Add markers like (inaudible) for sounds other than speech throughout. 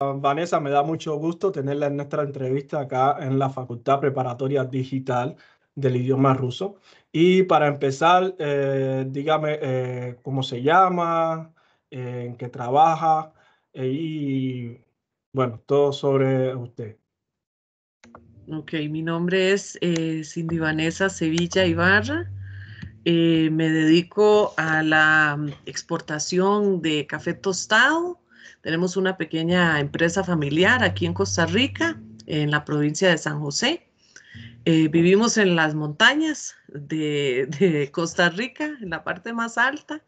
Vanessa, me da mucho gusto tenerla en nuestra entrevista acá en la Facultad Preparatoria Digital del Idioma Ruso. Y para empezar, eh, dígame eh, cómo se llama, eh, en qué trabaja y, bueno, todo sobre usted. Ok, mi nombre es Cindy Vanessa Sevilla Ibarra. me dedico a la mm, exportación de café tostado tenemos una pequeña empresa familiar aquí en Costa Rica, en la provincia de San José. Eh, vivimos en las montañas de, Costa Rica, en la parte más alta.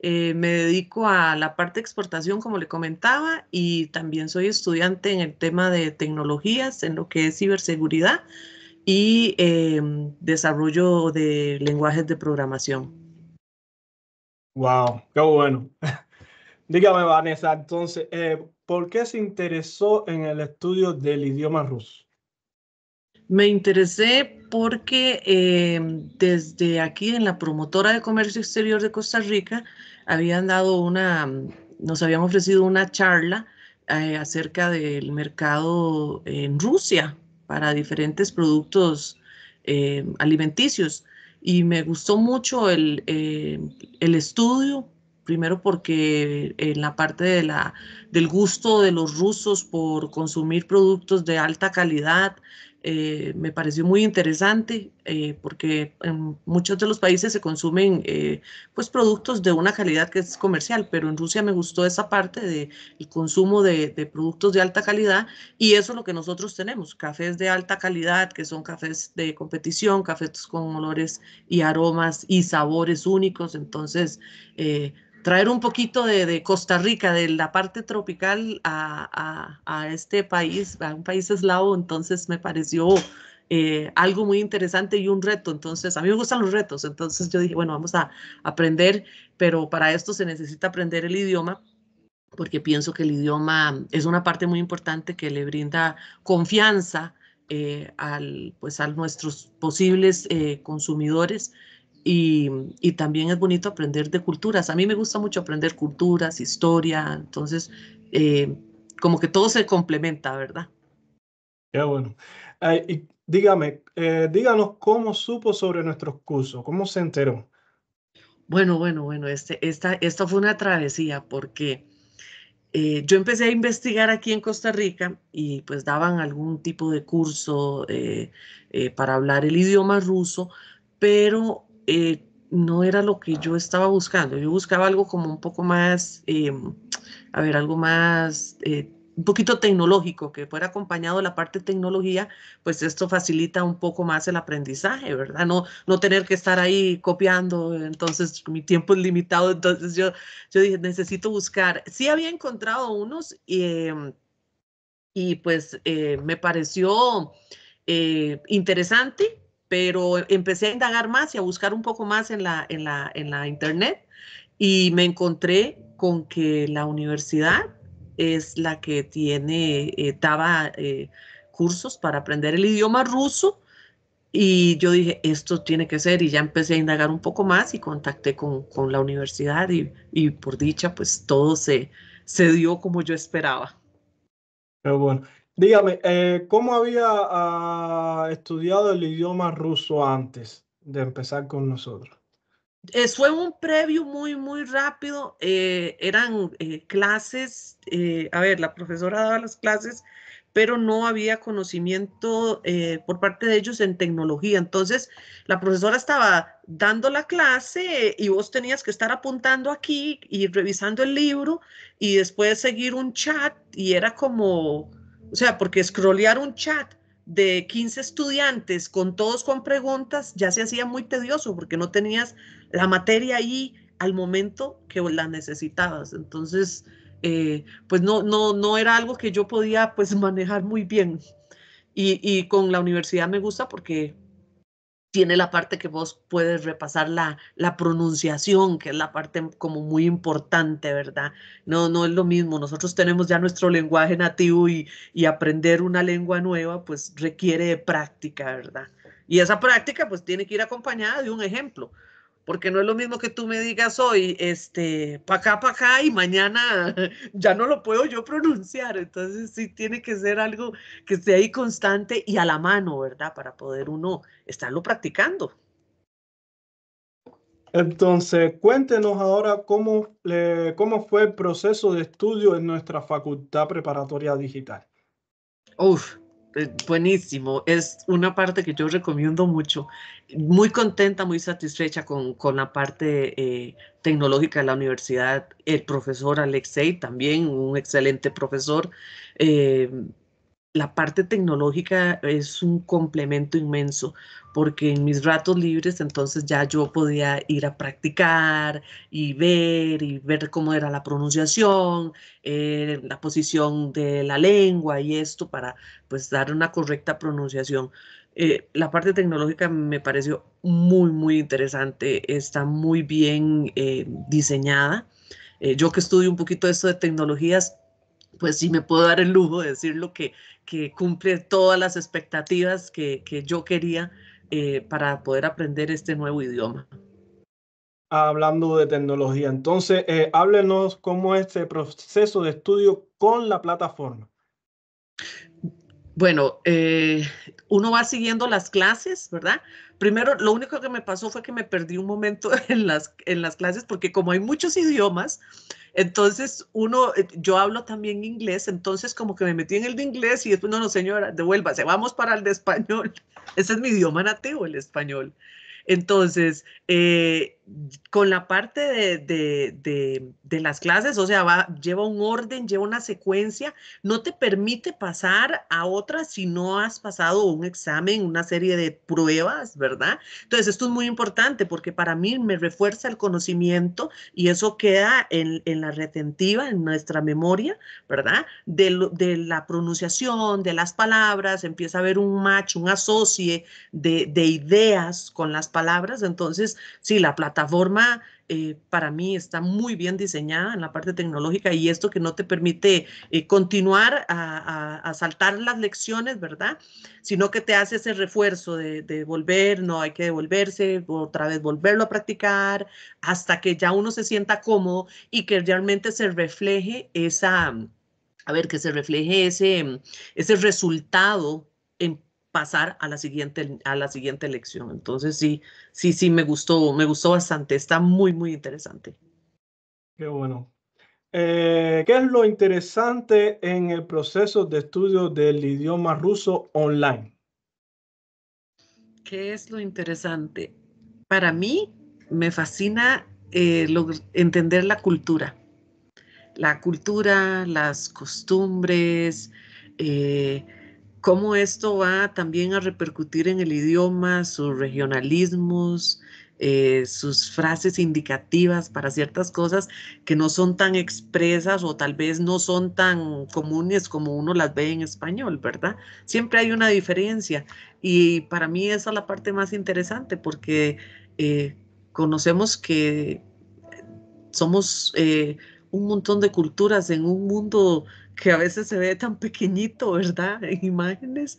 Eh, me dedico a la parte de exportación, como le comentaba, y también soy estudiante en el tema de tecnologías, en lo que es ciberseguridad y em, desarrollo de lenguajes de programación. Wow, qué bueno. Dígame, Vanessa, entonces, eh, ¿por qué se interesó en el estudio del idioma ruso? Me interesé porque eh, desde aquí en la promotora de comercio exterior de Costa Rica habían dado una, nos habían ofrecido una charla eh, acerca del mercado en Rusia para diferentes productos alimenticios y me gustó mucho el, el estudio primero porque en eh, la parte de la, del gusto de los rusos por consumir productos de alta calidad, eh, me pareció muy interesante eh, porque en muchos de los países se consumen pues productos de una calidad que es comercial, pero en Rusia me gustó esa parte del consumo de, de, productos de alta calidad y eso es lo que nosotros tenemos, cafés de alta calidad que son cafés de competición, cafés con olores y aromas y sabores únicos, entonces traer un poquito de, Costa Rica, de la parte tropical a, este país, a un país eslavo, entonces me pareció eh, algo muy interesante y un reto. Entonces, a mí me gustan los retos, entonces yo dije, bueno, vamos a aprender, pero para esto se necesita aprender el idioma porque pienso que el idioma es una parte muy importante que le brinda confianza eh, al, pues, a nuestros posibles eh, consumidores y, también es bonito aprender de culturas. A mí me gusta mucho aprender culturas, historia, entonces eh, como que todo se complementa, ¿verdad? Qué bueno. y dígame, eh, díganos cómo supo sobre nuestros cursos, cómo se enteró. Bueno, bueno, bueno, este, esta, esta fue una travesía porque eh, yo empecé a investigar aquí en Costa Rica y pues daban algún tipo de curso para hablar el idioma ruso, pero eh, no era lo que yo estaba buscando. Yo buscaba algo como un poco más, eh, a ver, algo más, eh, un poquito tecnológico, que fuera acompañado de la parte tecnología, pues esto facilita un poco más el aprendizaje, ¿verdad? No, no tener que estar ahí copiando, entonces mi tiempo es limitado, entonces yo, yo dije, necesito buscar. Sí había encontrado unos y em, pues me pareció interesante pero empecé a indagar más y a buscar un poco más en la, internet y me encontré con que la universidad es la que tiene, eh, daba eh, cursos para aprender el idioma ruso y yo dije, esto tiene que ser y ya empecé a indagar un poco más y contacté con, la universidad y, por dicha pues todo se, se dio como yo esperaba. bueno, Dígame, eh, ¿cómo había ah, estudiado el idioma ruso antes de empezar con nosotros? Eh, fue un previo muy, muy rápido. Eh, eran clases, a ver, la profesora daba las clases, pero no había conocimiento por parte de ellos en tecnología. Entonces, la profesora estaba dando la clase y vos tenías que estar apuntando aquí y revisando el libro y después seguir un chat y era como o sea, porque scrollear un chat de 15 estudiantes con todos con preguntas ya se hacía muy tedioso porque no tenías la materia ahí al momento que la necesitabas. Entonces, eh, pues no, no, no era algo que yo podía pues (laughs) manejar muy bien. Y, y con la universidad me gusta porque tiene la parte que vos puedes repasar la, pronunciación, que es la parte como muy importante, ¿verdad? No, no es lo mismo. Nosotros tenemos ya nuestro lenguaje nativo y, y aprender una lengua nueva, pues requiere de práctica, ¿verdad? Y esa práctica, pues tiene que ir acompañada de un ejemplo porque no es lo mismo que tú me digas hoy, este, pa' acá, pa' acá, y mañana (laughs) ya no lo puedo yo pronunciar. Entonces sí tiene que ser algo que esté ahí constante y a la mano, ¿verdad? Para poder uno estarlo practicando. Entonces, cuéntenos ahora cómo, cómo fue el proceso de estudio en nuestra facultad preparatoria digital. Uf, eh, buenísimo, es una parte que yo recomiendo mucho. Muy contenta, muy satisfecha con, la parte eh, tecnológica de la universidad. El profesor Alexei, también un excelente profesor. Eh, la parte tecnológica es un complemento inmenso, porque en mis ratos libres entonces ya yo podía ir a practicar y ver y ver cómo era la pronunciación, eh, la posición de la lengua y esto para pues dar una correcta pronunciación. Eh, la parte tecnológica me pareció muy, muy interesante, está muy bien eh, diseñada. yo que estudio un poquito esto de tecnologías, pues sí me puedo dar el lujo de decir lo que que cumple todas las expectativas que, yo quería eh, para poder aprender este nuevo idioma. Hablando de tecnología, entonces eh, háblenos cómo es este proceso de estudio con la plataforma. Bueno, eh, uno va siguiendo las clases, ¿verdad? Primero, lo único que me pasó fue que me perdí un momento (laughs) en las, en las clases, porque como hay muchos idiomas, entonces uno, eh, yo hablo también inglés, entonces como que me metí en el de inglés y después, no, no, señora, devuélvase, vamos para el de español. (laughs) Ese es mi idioma nativo, el español. Entonces, eh, con la parte de, las clases, o sea, va, lleva un orden, lleva una secuencia, no te permite pasar a otra si no has pasado un examen, una serie de pruebas, ¿verdad? Entonces, esto es muy importante porque para mí me refuerza el conocimiento y eso queda en, la retentiva, en nuestra memoria, ¿verdad? De, la pronunciación, de las palabras, empieza a haber un match, un asocie de, ideas con las palabras, entonces, sí, la plataforma plataforma eh, para mí está muy bien diseñada en la parte tecnológica y esto que no te permite eh, continuar a, saltar las lecciones, ¿verdad? Sino que te hace ese refuerzo de, volver, no hay que devolverse, otra vez volverlo a practicar, hasta que ya uno se sienta cómodo y que realmente se refleje esa, a ver, que se refleje ese, ese resultado pasar a la siguiente, a la siguiente elección. Entonces sí, sí, sí, me gustó, me gustó bastante, está muy, muy interesante. Qué bueno. Eh, ¿Qué es lo interesante en el proceso de estudio del idioma ruso online? ¿Qué es lo interesante? Para mí me fascina eh, entender la cultura, la cultura, las costumbres, eh, cómo esto va también a repercutir en el idioma, sus regionalismos, eh, sus frases indicativas para ciertas cosas que no son tan expresas o tal vez no son tan comunes como uno las ve en español, ¿verdad? Siempre hay una diferencia y para mí esa es la parte más interesante porque eh, conocemos que somos eh, un montón de culturas en un mundo que a veces se ve tan pequeñito, ¿verdad? (laughs) En imágenes,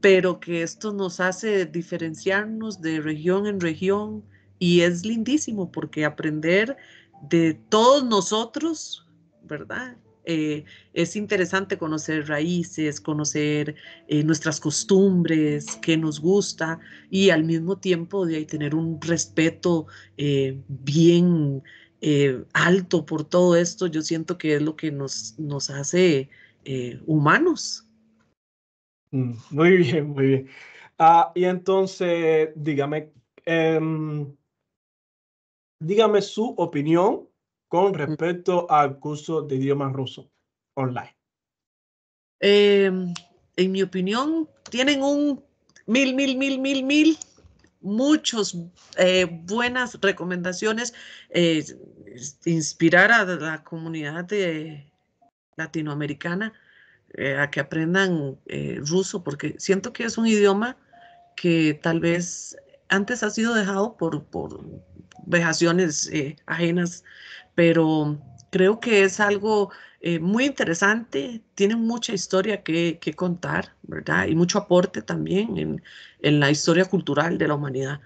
pero que esto nos hace diferenciarnos de región en región y es lindísimo porque aprender de todos nosotros, ¿verdad? Eh, es interesante conocer raíces, conocer eh, nuestras costumbres, qué nos gusta y al mismo tiempo de ahí tener un respeto eh, bien eh, alto por todo esto, yo siento que es lo que nos, nos hace eh, humanos. Mm, muy (laughs) bien, muy bien. Ah, y entonces, dígame, em, dígame su opinión con mm. respecto al curso de idioma ruso online. Em, en mi opinión, tienen un mil, mil, mil, mil, mil muchas eh, buenas recomendaciones, eh, inspirar a la comunidad latinoamericana eh, a que aprendan ruso, porque siento que es un idioma que tal vez antes ha sido dejado por, por vejaciones ajenas, pero creo que es algo eh, muy interesante, Tiene mucha historia que, contar, ¿verdad? Y mucho aporte también en, la historia cultural de la humanidad.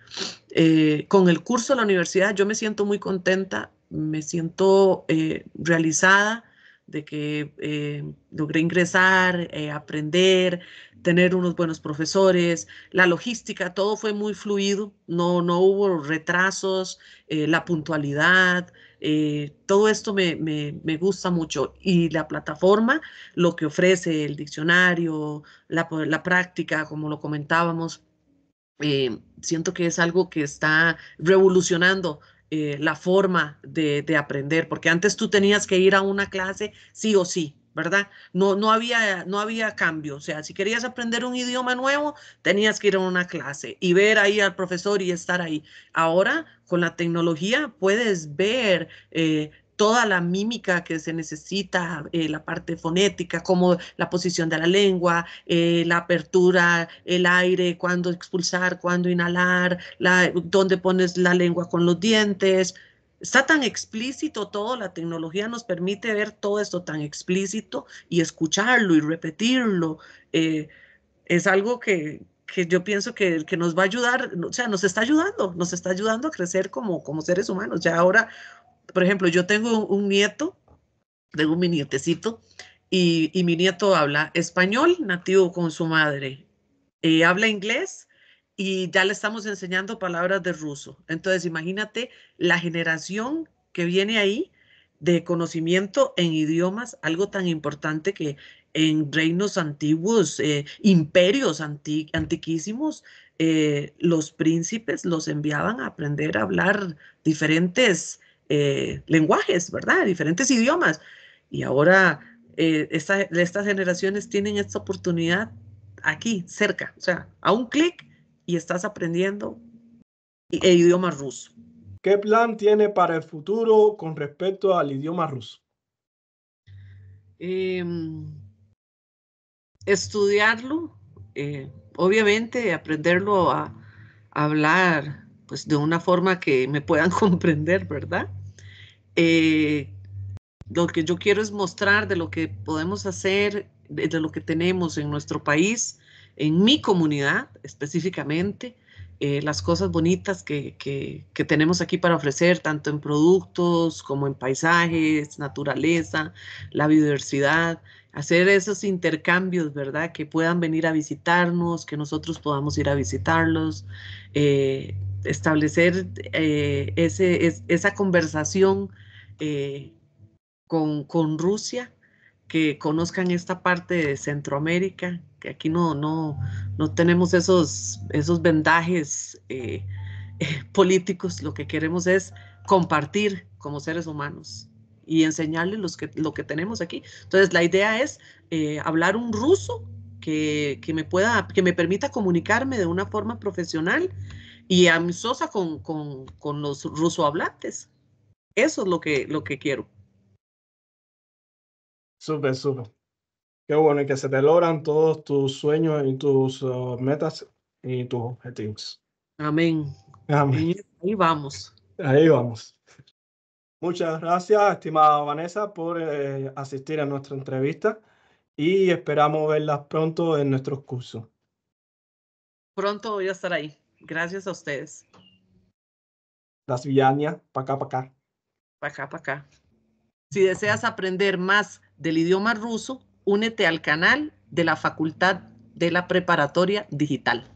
Eh, con el curso de la universidad yo me siento muy contenta, me siento eh, realizada de que logré ingresar, aprender, tener unos buenos profesores, la logística, todo fue muy fluido, no, no hubo retrasos, la puntualidad, eh, todo esto me, gusta mucho y la plataforma, lo que ofrece el diccionario, la, práctica, como lo comentábamos, eh, siento que es algo que está revolucionando eh, la forma de, aprender, porque antes tú tenías que ir a una clase sí o sí, ¿verdad? No, no, había, no había cambio. O sea, si querías aprender un idioma nuevo, tenías que ir a una clase y ver ahí al profesor y estar ahí. Ahora, con la tecnología, puedes ver eh, toda la mímica que se necesita, eh, la parte fonética, como la posición de la lengua, eh, la apertura, el aire, cuándo expulsar, cuándo inhalar, dónde pones la lengua con los dientes, Está tan explícito todo, la tecnología nos permite ver todo esto tan explícito y escucharlo y repetirlo. Eh, es algo que, yo pienso que, nos va a ayudar, o sea, nos está ayudando, nos está ayudando a crecer como, como seres humanos. Ya ahora, por ejemplo, yo tengo un, nieto, tengo un nietecito, y, mi nieto habla español nativo con su madre, eh, habla inglés y ya le estamos enseñando palabras de ruso. Entonces, imagínate la generación que viene ahí de conocimiento en idiomas, algo tan importante que en reinos antiguos, eh, imperios antiquísimos, eh, los príncipes los enviaban a aprender a hablar diferentes eh, lenguajes, ¿verdad? Diferentes idiomas. Y ahora estas generaciones tienen esta oportunidad aquí, cerca, o sea, a un clic y estás aprendiendo el idioma ruso. ¿Qué plan tiene para el futuro con respecto al idioma ruso? Em, estudiarlo, eh, obviamente aprenderlo a, hablar pues de una forma que me puedan (laughs) comprender, ¿verdad? Eh, lo que yo quiero es mostrar de lo que podemos hacer, de lo que tenemos en nuestro país, en mi comunidad específicamente, eh, las cosas bonitas que, tenemos aquí para ofrecer, tanto en productos como en paisajes, naturaleza, la biodiversidad, hacer esos intercambios, ¿verdad? Que puedan venir a visitarnos, que nosotros podamos ir a visitarlos, eh, establecer eh, esa conversación con, con Rusia, que conozcan esta parte de Centroamérica, que aquí no, no, no tenemos esos, esos vendajes eh, (laughs) políticos, lo que queremos es compartir como seres humanos y enseñarles los que, lo que tenemos aquí. Entonces, la idea es eh, hablar un ruso que, me pueda, que me permita comunicarme de una forma profesional y amistosa con, con, con los rusohablantes. Eso es lo que, lo que quiero. Sube, sube. Qué bueno, y que se te logran todos tus sueños y tus uh, metas y tus objetivos. Amén. ahí vamos. Ahí vamos. Muchas gracias, estimada Vanessa, por eh, asistir a nuestra entrevista y esperamos verlas pronto en nuestros cursos. Pronto voy a estar ahí. Gracias a ustedes. Las villanas, para acá, para acá. Para acá, para acá. Si deseas aprender más del idioma ruso, únete al canal de la Facultad de la Preparatoria Digital.